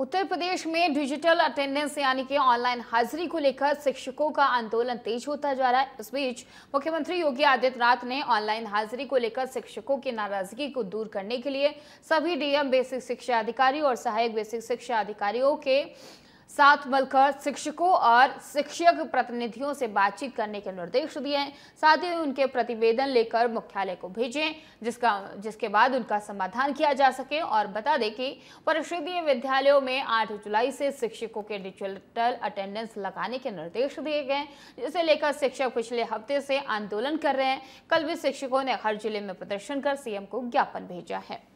उत्तर प्रदेश में digital attendance यानी कि ऑनलाइन हाजिरी को लेकर शिक्षकों का आंदोलन तेज होता जा रहा है इस बीच मुख्यमंत्री योगी आदित्यनाथ ने ऑनलाइन हाजिरी को लेकर शिक्षकों की नाराजगी को दूर करने के लिए सभी डीएम बेसिक शिक्षा अधिकारी और सहायक बेसिक शिक्षा अधिकारियों के साथ मिलकर शिक्षकों और शिक्षक प्रतिनिधियों से बातचीत करने के निर्देश दिए हैं साथ ही उनके प्रतिवेदन लेकर मुख्यालय को भेजें जिसका जिसके बाद उनका समाधान किया जा सके और बता दें कि परिषदीय विद्यालयों में 8 जुलाई से शिक्षकों के डिजिटल अटेंडेंस लगाने के निर्देश दिए गए जिसे लेकर शिक्षक पिछले हफ्ते से आंदोलन कर रहे हैं कल भी शिक्षकों ने हर जिले में प्रदर्शन कर सीएम को ज्ञापन भेजा है